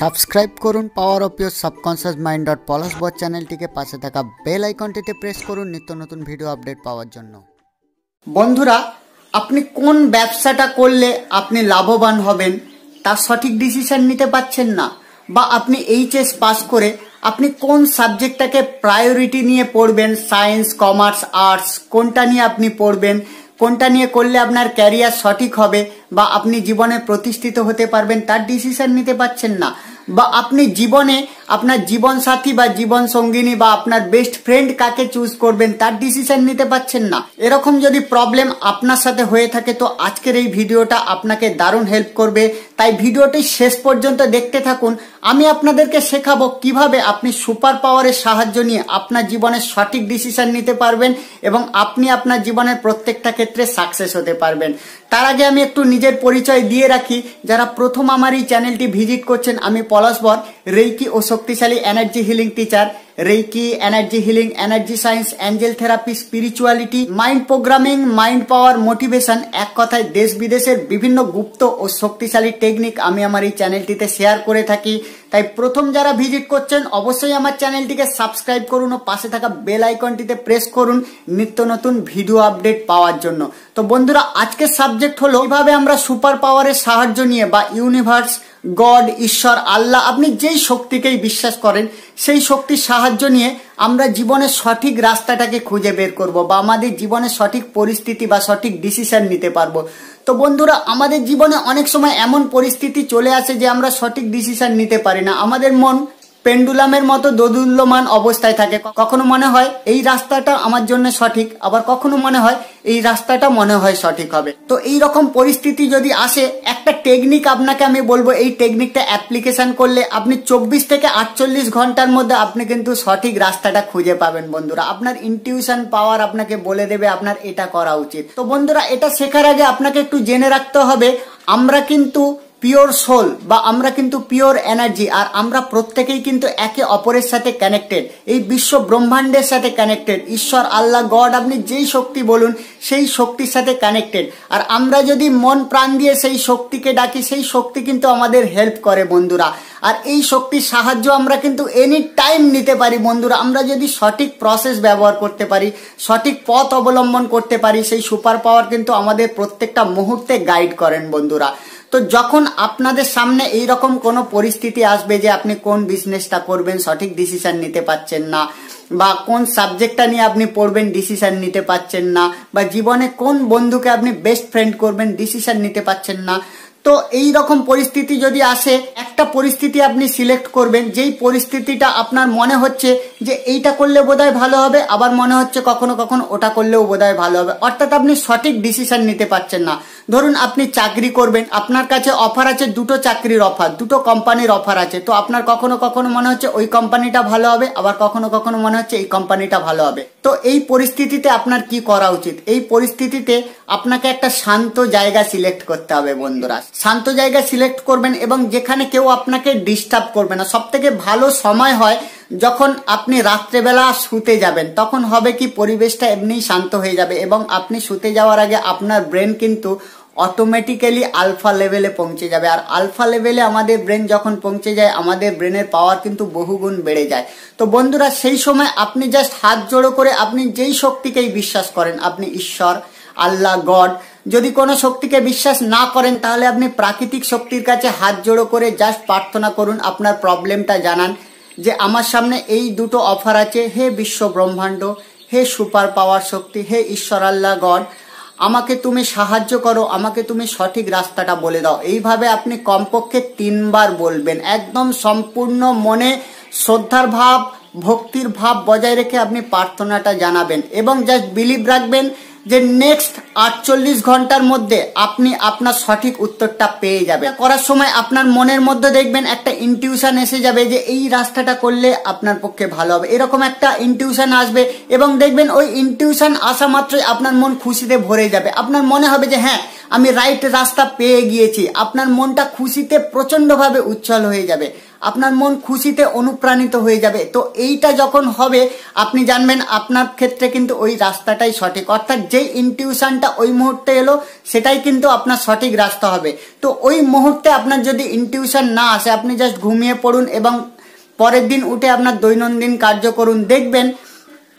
subscribe করুন power of your subconscious mind dot Palash Bor চ্যানেলটিকে পাশে থাকা বেল আইকনটিতে প্রেস করুন নিত্য নতুন ভিডিও আপডেট পাওয়ার জন্য বন্ধুরা আপনি কোন ব্যবসাটা করলে আপনি লাভবান হবেন তার সঠিক ডিসিশন নিতে পারছেন না বা আপনি এইচএস পাস করে আপনি কোন সাবজেক্টটাকে প্রায়োরিটি নিয়ে পড়বেন সায়েন্স কমার্স আর্টস কোনটা নিয়ে আপনি পড়বেন কোনটা নিয়ে করলে আপনার ক্যারিয়ার সঠিক হবে বা আপনি জীবনে প্রতিষ্ঠিত হতে পারবেন তার ডিসিশন নিতে পারছেন না বা আপনি জীবনে আপনার জীবন সাথী বা জীবন সঙ্গিনী বা আপনার বেস্ট ফ্রেন্ড কাকে চুজ করবেন তার ডিসিশন নিতে পারছেন না এরকম যদি প্রবলেম আপনার সাথে হয়ে থাকে তো আজকের এই ভিডিওটা আপনাকে দারুণ হেল্প করবে তাই ভিডিওটি শেষ পর্যন্ত দেখতে থাকুন আমি আপনাদেরকে শেখাবো কিভাবে আপনি সুপার পাওয়ারের সাহায্য নিয়ে আপনার জীবনের সঠিক ডিসিশন নিতে পারবেন এবং আপনি আপনার জীবনের প্রত্যেকটা ক্ষেত্রে সাকসেস হতে পারবেন তার আগে আমি একটু নিজের পরিচয় দিয়ে রাখি যারা প্রথম আমার এই চ্যানেলটি ভিজিট করছেন আমি পলাশবর রেইকি ও শক্তিশালী energy healing teacher reiki energy healing energy science angel therapy spirituality mind programming mind power motivation এক কথায় দেশ বিদেশের বিভিন্ন গুপ্ত ও শক্তিশালী টেকনিক আমি আমার এই চ্যানেলটিতে শেয়ার করে থাকি তাই প্রথম যারা ভিজিট করছেন অবশ্যই আমার চ্যানেলটিকে সাবস্ক্রাইব করুন ও পাশে থাকা বেল আইকনটিতে প্রেস করুন নিত্য নতুন ভিডিও আপডেট পাওয়ার জন্য তো বন্ধুরা আজকের সাবজেক্ট হলো কিভাবে আমরা সুপার পাওয়ারের সাহায্য নিয়ে বা ইউনিভার্স গড ঈশ্বর আল্লাহ আপনি যেই শক্তিকেই বিশ্বাস করেন সেই শক্তির সাহায্য সাহায্য নিয়ে আমরা জীবনের সঠিক রাস্তাটাকে খুঁজে বের করব বা আমাদের জীবনের সঠিক পরিস্থিতি বা সঠিক ডিসিশন নিতে পারবো তো বন্ধুরা আমাদের জীবনে অনেক সময় এমন পরিস্থিতি চলে আসে যে আমরা সঠিক ডিসিশন নিতে পারি না আমাদের মন পেন্ডুলামের মতো দোদুল্যমান অবস্থায় থাকে কখনো মনে হয় এই রাস্তাটা আমার জন্য সঠিক আবার কখনো মনে হয় এই রাস্তাটা মনে হয় সঠিক হবে তো এই রকম পরিস্থিতি যদি আসে একটা টেকনিক আপনাকে আমি বলবো এই টেকনিকটা অ্যাপ্লিকেশন করলে আপনি চব্বিশ থেকে আটচল্লিশ ঘন্টার মধ্যে আপনি কিন্তু সঠিক রাস্তাটা খুঁজে পাবেন বন্ধুরা আপনার ইনটিউশন পাওয়ার আপনাকে বলে দেবে আপনার এটা করা উচিত তো বন্ধুরা এটা শেখার আগে আপনাকে একটু জেনে রাখতে হবে আমরা কিন্তু পিওর সোল বা আমরা কিন্তু পিওর এনার্জি আর আমরা প্রত্যেকেই কিন্তু একে অপরের সাথে কানেক্টেড এই বিশ্ব ব্রহ্মাণ্ডের সাথে কানেক্টেড ঈশ্বর আল্লাহ গড আপনি যেই শক্তি বলুন সেই শক্তির সাথে কানেক্টেড আর আমরা যদি মন প্রাণ দিয়ে সেই শক্তিকে ডাকি সেই শক্তি কিন্তু আমাদের হেল্প করে বন্ধুরা আর এই শক্তির সাহায্য আমরা কিন্তু এনি টাইম নিতে পারি বন্ধুরা আমরা যদি সঠিক প্রসেস ব্যবহার করতে পারি সঠিক পথ অবলম্বন করতে পারি সেই সুপার পাওয়ার কিন্তু আমাদের প্রত্যেকটা মুহূর্তে গাইড করেন বন্ধুরা তো যখন আপনাদের সামনে এই রকম কোনো পরিস্থিতি আসবে যে আপনি কোন বিজনেসটা করবেন সঠিক ডিসিশন নিতে পারছেন না বা কোন সাবজেক্টটা নিয়ে আপনি পড়বেন ডিসিশন নিতে পারছেন না বা জীবনে কোন বন্ধুকে আপনি বেস্ট ফ্রেন্ড করবেন ডিসিশন নিতে পারছেন না তো এই রকম পরিস্থিতি যদি আসে একটা পরিস্থিতি আপনি সিলেক্ট করবেন যেই পরিস্থিতিটা আপনার মনে হচ্ছে যে এইটা করলে বোধহয় ভালো হবে আবার মনে হচ্ছে কখনো কখনো ওটা করলেও বোধহয় ভালো হবে অর্থাৎ আপনি সঠিক ডিসিশন নিতে পারছেন না ধরুন আপনি চাকরি করবেন আপনার কাছে অফার আছে দুটো চাকরির অফার দুটো কোম্পানির অফার আছে তো আপনার কখনো কখনো মনে হচ্ছে ওই কোম্পানিটা ভালো হবে আবার কখনো কখনো মনে হচ্ছে এই কোম্পানিটা ভালো হবে তো এই পরিস্থিতিতে আপনার কি করা উচিত এই পরিস্থিতিতে আপনাকে একটা শান্ত জায়গা সিলেক্ট করতে হবে বন্ধুরা শান্ত জায়গা সিলেক্ট করবেন এবং যেখানে কেউ আপনাকে ডিস্টার্ব করবে না সব থেকে ভালো সময় হয় যখন আপনি রাত্রেবেলা শুতে যাবেন তখন হবে কি পরিবেশটা এমনি শান্ত হয়ে যাবে এবং আপনি শুতে যাওয়ার আগে আপনার ব্রেন কিন্তু অটোমেটিক্যালি আলফা লেভেলে পৌঁছে যাবে আর আলফা লেভেলে আমাদের ব্রেন যখন পৌঁছে যায় আমাদের ব্রেনের পাওয়ার কিন্তু বহুগুণ বেড়ে যায় তো বন্ধুরা সেই সময় আপনি জাস্ট হাত জোড়ো করে আপনি যেই শক্তিকেই বিশ্বাস করেন আপনি ঈশ্বর আল্লাহ গড যদি কোনো শক্তিকে বিশ্বাস না করেন তাহলে আপনি প্রাকৃতিক শক্তির কাছে হাত জোড়ো করে জাস্ট প্রার্থনা করুন আপনার প্রবলেমটা জানান যে আমার সামনে এই দুটো অফার আছে হে বিশ্ব ব্রহ্মাণ্ড হে সুপার পাওয়ার শক্তি হে ঈশ্বর আল্লাহ গড আমাকে তুমি সাহায্য করো আমাকে তুমি সঠিক রাস্তাটা বলে দাও এইভাবে আপনি কমপক্ষে তিনবার বলবেন একদম সম্পূর্ণ মনে শ্রদ্ধার ভাব ভক্তির ভাব বজায় রেখে আপনি প্রার্থনাটা জানাবেন এবং জাস্ট বিলিভ রাখবেন যে নেক্সট আটচল্লিশ ঘন্টার মধ্যে আপনি আপনার সঠিক উত্তরটা পেয়ে যাবেন করার সময় আপনার মনের মধ্যে দেখবেন একটা ইনটিউশন এসে যাবে যে এই রাস্তাটা করলে আপনার পক্ষে ভালো হবে এরকম একটা ইনটিউশন আসবে এবং দেখবেন ওই ইনটিউশন আসা মাত্রই আপনার মন খুশিতে ভরে যাবে আপনার মনে হবে যে হ্যাঁ আমি রাইট রাস্তা পেয়ে গিয়েছি আপনার মনটা খুশিতে প্রচণ্ডভাবে উচ্ছ্বল হয়ে যাবে আপনার মন খুশিতে অনুপ্রাণিত হয়ে যাবে তো এইটা যখন হবে আপনি জানবেন আপনার ক্ষেত্রে কিন্তু ওই রাস্তাটাই সঠিক অর্থাৎ যে ইনটিউশনটা ওই মুহূর্তে এলো সেটাই কিন্তু আপনার সঠিক রাস্তা হবে তো ওই মুহূর্তে আপনার যদি ইনটিউশন না আসে আপনি জাস্ট ঘুমিয়ে পড়ুন এবং পরের দিন উঠে আপনার দৈনন্দিন কার্য করুন দেখবেন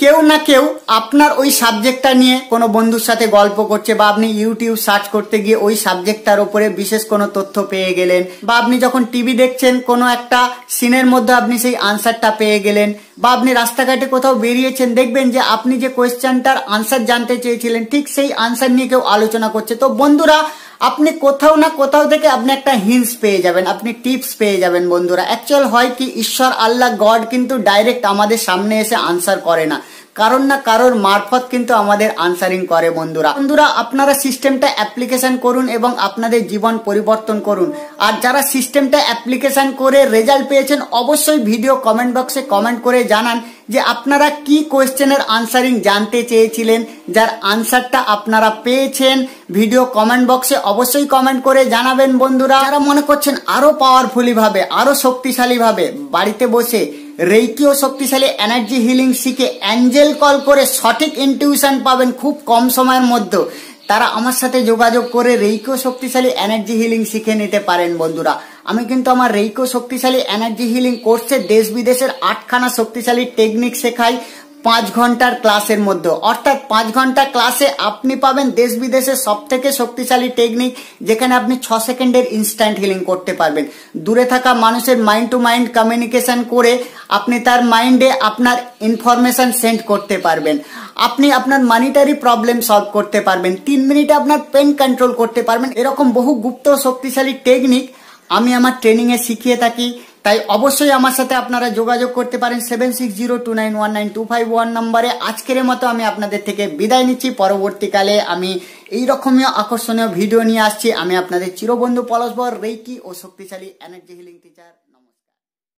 কেউ না কেউ আপনার ওই সাবজেক্টটা নিয়ে কোনো বন্ধুর সাথে গল্প করছে বা আপনি ইউটিউব সার্চ করতে গিয়ে ওই সাবজেক্টটার উপরে বিশেষ কোনো তথ্য পেয়ে গেলেন বা আপনি যখন টিভি দেখছেন কোনো একটা সিনের মধ্যে আপনি সেই আনসারটা পেয়ে গেলেন বা আপনি রাস্তাঘাটে কোথাও বেরিয়েছেন দেখবেন যে আপনি যে কোয়েশ্চেনটার আনসার জানতে চেয়েছিলেন ঠিক সেই আনসার নিয়ে কেউ আলোচনা করছে তো বন্ধুরা আপনি কোথাও না কোথাও থেকে আপনি একটা হিন্স পেয়ে যাবেন আপনি টিপস পেয়ে যাবেন বন্ধুরা অ্যাকচুয়াল হয় কি ঈশ্বর আল্লাহ গড কিন্তু ডাইরেক্ট আমাদের সামনে এসে আনসার করে না কারণ না কারোর মারফত কিন্তু আমাদের আনসারিং করে বন্ধুরা বন্ধুরা আপনারা সিস্টেমটা অ্যাপ্লিকেশন করুন এবং আপনাদের জীবন পরিবর্তন করুন আর যারা সিস্টেমটা অ্যাপ্লিকেশন করে রেজাল্ট পেয়েছেন অবশ্যই ভিডিও কমেন্ট বক্সে কমেন্ট করে জানান যে আপনারা কি কোয়েশ্চেনের আনসারিং জানতে চেয়েছিলেন যার আনসারটা আপনারা পেয়েছেন ভিডিও কমেন্ট বক্সে অবশ্যই কমেন্ট করে জানাবেন বন্ধুরা যারা মনে করছেন আরও আরো আরও শক্তিশালীভাবে বাড়িতে বসে রেইকিও শক্তিশালী এনার্জি হিলিং শিখে অ্যাঞ্জেল কল করে সঠিক ইনটিউশন পাবেন খুব কম সময়ের মধ্যে তারা আমার সাথে যোগাযোগ করে রেইকো শক্তিশালী এনার্জি হিলিং শিখে নিতে পারেন বন্ধুরা আমি কিন্তু আমার রেইকো শক্তিশালী এনার্জি হিলিং কোর্সে দেশ বিদেশের আটখানা শক্তিশালী টেকনিক শেখাই পাঁচ ঘন্টার ক্লাসের মধ্যে অর্থাৎ পাঁচ ঘন্টা ক্লাসে আপনি পাবেন দেশ বিদেশের সব থেকে শক্তিশালী টেকনিক যেখানে আপনি ছ সেকেন্ডের ইনস্ট্যান্ট হিলিং করতে পারবেন দূরে থাকা মানুষের মাইন্ড টু মাইন্ড কমিউনিকেশন করে আপনি তার মাইন্ডে আপনার ইনফরমেশন সেন্ড করতে পারবেন আপনি আপনার মানিটারি প্রবলেম সলভ করতে পারবেন তিন মিনিটে আপনার পেন কন্ট্রোল করতে পারবেন এরকম বহু গুপ্ত শক্তিশালী টেকনিক আমি আমার ট্রেনিংয়ে শিখিয়ে থাকি তাই অবশ্যই আমার সাথে আপনারা যোগাযোগ করতে পারেন seven six zero two nine one nine two five one নম্বরে আজকের মতো আমি আপনাদের থেকে বিদায় নিচ্ছি পরবর্তীকালে আমি এই রকমীয় আকর্ষণীয় ভিডিও নিয়ে আসছি আমি আপনাদের চিরবন্ধু পলসবর রেইকি ও শক্তিশালী এনার্জি হিলিং টিচার